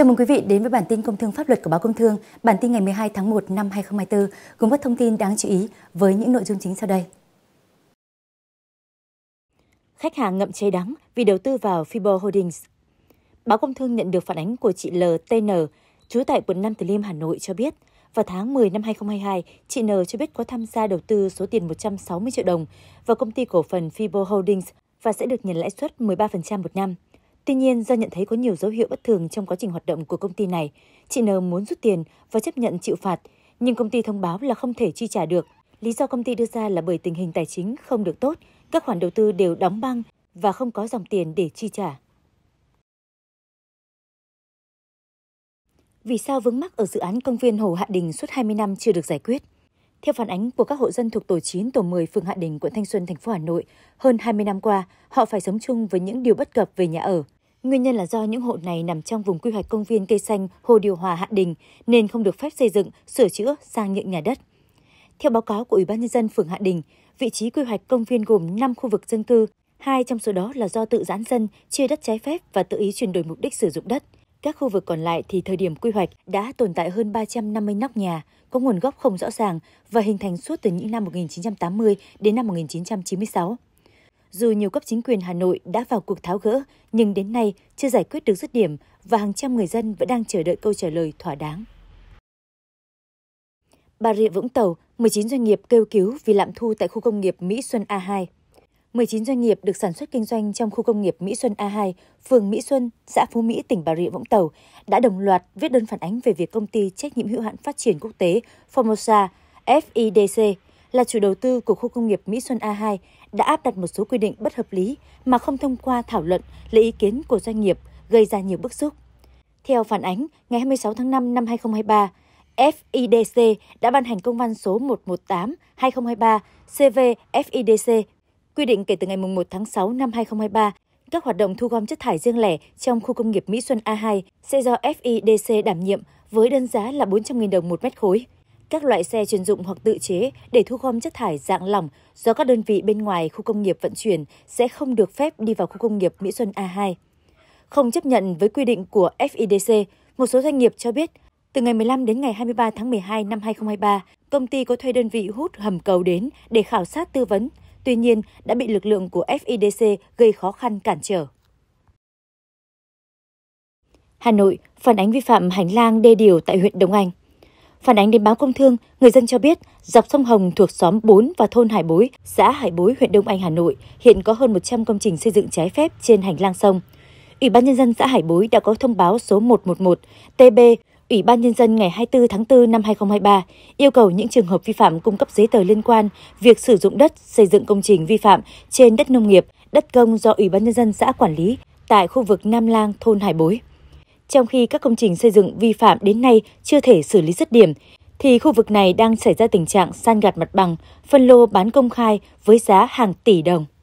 Chào mừng quý vị đến với bản tin Công thương pháp luật của báo Công thương, bản tin ngày 12 tháng 1 năm 2024, cùng các thông tin đáng chú ý với những nội dung chính sau đây. Khách hàng ngậm chế đắng vì đầu tư vào Fibo Holdings. Báo Công thương nhận được phản ánh của chị LTN, trú tại quận Nam Từ Liêm, Hà Nội cho biết, vào tháng 10 năm 2022, chị N cho biết có tham gia đầu tư số tiền 160 triệu đồng vào công ty cổ phần Fibo Holdings và sẽ được nhận lãi suất 13% một năm. Tuy nhiên, do nhận thấy có nhiều dấu hiệu bất thường trong quá trình hoạt động của công ty này, chị N muốn rút tiền và chấp nhận chịu phạt, nhưng công ty thông báo là không thể chi trả được. Lý do công ty đưa ra là bởi tình hình tài chính không được tốt, các khoản đầu tư đều đóng băng và không có dòng tiền để chi trả. Vì sao vướng mắc ở dự án công viên Hồ Hạ Đình suốt 20 năm chưa được giải quyết? Theo phản ánh của các hộ dân thuộc tổ 9, tổ 10 phường Hạ Đình, quận Thanh Xuân, thành phố Hà Nội, hơn 20 năm qua, họ phải sống chung với những điều bất cập về nhà ở. Nguyên nhân là do những hộ này nằm trong vùng quy hoạch công viên cây xanh Hồ Điều Hòa Hạ Đình nên không được phép xây dựng, sửa chữa, sang nhượng nhà đất. Theo báo cáo của Ủy ban nhân dân phường Hạ Đình, vị trí quy hoạch công viên gồm 5 khu vực dân cư, hai trong số đó là do tự giãn dân, chia đất trái phép và tự ý chuyển đổi mục đích sử dụng đất – các khu vực còn lại thì thời điểm quy hoạch đã tồn tại hơn 350 nóc nhà, có nguồn gốc không rõ ràng và hình thành suốt từ những năm 1980 đến năm 1996. Dù nhiều cấp chính quyền Hà Nội đã vào cuộc tháo gỡ, nhưng đến nay chưa giải quyết được dứt điểm và hàng trăm người dân vẫn đang chờ đợi câu trả lời thỏa đáng. Bà Rịa Vũng Tàu, 19 doanh nghiệp kêu cứu vì lạm thu tại khu công nghiệp Mỹ Xuân A2. 19 doanh nghiệp được sản xuất kinh doanh trong khu công nghiệp Mỹ Xuân A2, phường Mỹ Xuân, xã Phú Mỹ, tỉnh Bà Rịa Vũng Tàu đã đồng loạt viết đơn phản ánh về việc công ty trách nhiệm hữu hạn phát triển quốc tế Formosa FIDC là chủ đầu tư của khu công nghiệp Mỹ Xuân A2 đã áp đặt một số quy định bất hợp lý mà không thông qua thảo luận lấy ý kiến của doanh nghiệp, gây ra nhiều bức xúc. Theo phản ánh, ngày 26 tháng 5 năm 2023, FIDC đã ban hành công văn số 118-2023 FIDC. Quy định kể từ ngày 1 tháng 6 năm 2023, các hoạt động thu gom chất thải riêng lẻ trong khu công nghiệp Mỹ Xuân A2 sẽ do FIDC đảm nhiệm với đơn giá là 400.000 đồng một mét khối. Các loại xe chuyên dụng hoặc tự chế để thu gom chất thải dạng lỏng do các đơn vị bên ngoài khu công nghiệp vận chuyển sẽ không được phép đi vào khu công nghiệp Mỹ Xuân A2. Không chấp nhận với quy định của FIDC, một số doanh nghiệp cho biết từ ngày 15 đến ngày 23 tháng 12 năm 2023, công ty có thuê đơn vị hút hầm cầu đến để khảo sát tư vấn, tuy nhiên đã bị lực lượng của FIDC gây khó khăn cản trở. Hà Nội phản ánh vi phạm hành lang đê điều tại huyện Đông Anh. Phản ánh đến báo công thương, người dân cho biết dọc sông Hồng thuộc xóm 4 và thôn Hải Bối, xã Hải Bối, huyện Đông Anh, Hà Nội hiện có hơn 100 công trình xây dựng trái phép trên hành lang sông. Ủy ban nhân dân xã Hải Bối đã có thông báo số 111 TB Ủy ban Nhân dân ngày 24 tháng 4 năm 2023 yêu cầu những trường hợp vi phạm cung cấp giấy tờ liên quan việc sử dụng đất, xây dựng công trình vi phạm trên đất nông nghiệp, đất công do Ủy ban Nhân dân xã quản lý tại khu vực Nam Lang, thôn Hải Bối. Trong khi các công trình xây dựng vi phạm đến nay chưa thể xử lý dứt điểm, thì khu vực này đang xảy ra tình trạng san gạt mặt bằng, phân lô bán công khai với giá hàng tỷ đồng.